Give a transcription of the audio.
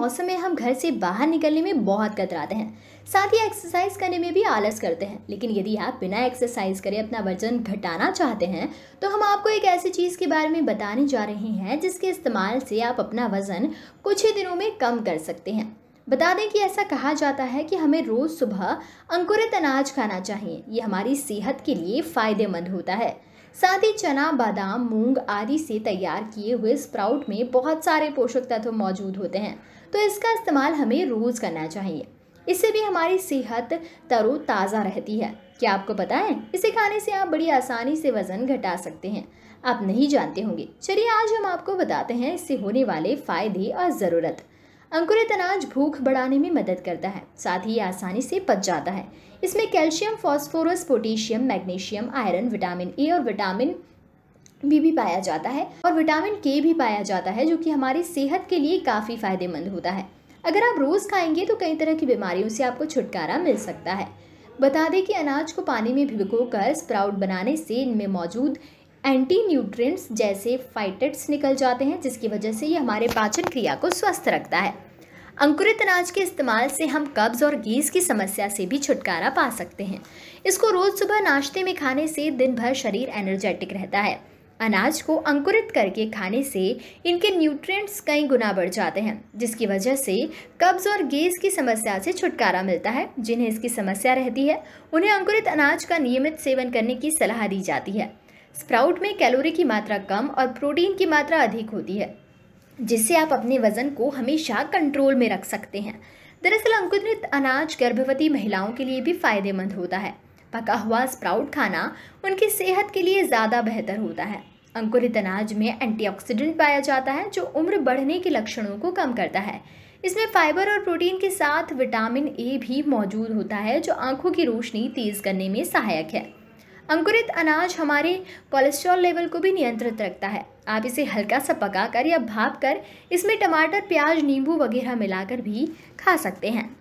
मौसम में हम घर से बाहर निकलने में बहुत कतराते हैं साथ ही एक्सरसाइज करने में भी आलस करते हैं लेकिन यदि आप बिना एक्सरसाइज करे अपना वजन घटाना चाहते हैं तो हम आपको एक ऐसी चीज़ के बारे में बताने जा रहे हैं जिसके इस्तेमाल से आप अपना वज़न कुछ ही दिनों में कम कर सकते हैं बता दें कि ऐसा कहा जाता है कि हमें रोज़ सुबह अंकुरित अनाज खाना चाहिए ये हमारी सेहत के लिए फ़ायदेमंद होता है साथ ही चना बादाम मूंग आदि से तैयार किए हुए स्प्राउट में बहुत सारे पोषक तत्व मौजूद होते हैं तो इसका इस्तेमाल हमें रोज़ करना चाहिए इससे भी हमारी सेहत तरो ताज़ा रहती है क्या आपको पता है इसे खाने से आप बड़ी आसानी से वज़न घटा सकते हैं आप नहीं जानते होंगे चलिए आज हम आपको बताते हैं इससे होने वाले फ़ायदे और ज़रूरत अंकुरित अनाज भूख बढ़ाने में मदद करता है साथ ही ये आसानी से पच जाता है इसमें calcium phosphorus potassium magnesium iron vitamin A और विटामिन बी भी पाया जाता है और विटामिन के भी पाया जाता है जो कि हमारी सेहत के लिए काफ़ी फायदेमंद होता है अगर आप रोज़ खाएंगे तो कई तरह की बीमारियों से आपको छुटकारा मिल सकता है बता दें कि अनाज को पानी में भिगो कर स्प्राउट बनाने से इनमें मौजूद एंटी न्यूट्रिएंट्स जैसे फाइटेट्स निकल जाते हैं जिसकी वजह से ये हमारे पाचन क्रिया को स्वस्थ रखता है अंकुरित अनाज के इस्तेमाल से हम कब्ज़ और गैस की समस्या से भी छुटकारा पा सकते हैं इसको रोज़ सुबह नाश्ते में खाने से दिन भर शरीर एनर्जेटिक रहता है अनाज को अंकुरित करके खाने से इनके न्यूट्रिएंट्स कई गुना बढ़ जाते हैं जिसकी वजह से कब्ज़ और गैस की समस्या से छुटकारा मिलता है जिन्हें इसकी समस्या रहती है उन्हें अंकुरित अनाज का नियमित सेवन करने की सलाह दी जाती है स्प्राउट में कैलोरी की मात्रा कम और प्रोटीन की मात्रा अधिक होती है जिससे आप अपने वजन को हमेशा कंट्रोल में रख सकते हैं दरअसल अंकुरित अनाज गर्भवती महिलाओं के लिए भी फायदेमंद होता है पका हुआ स्प्राउट खाना उनकी सेहत के लिए ज़्यादा बेहतर होता है अंकुरित अनाज में एंटीऑक्सीडेंट पाया जाता है जो उम्र बढ़ने के लक्षणों को कम करता है इसमें फाइबर और प्रोटीन के साथ विटामिन ए भी मौजूद होता है जो आंखों की रोशनी तेज़ करने में सहायक है अंकुरित अनाज हमारे कोलेस्ट्रॉल लेवल को भी नियंत्रित रखता है आप इसे हल्का सा पकाकर या भाप कर इसमें टमाटर प्याज नींबू वगैरह मिलाकर भी खा सकते हैं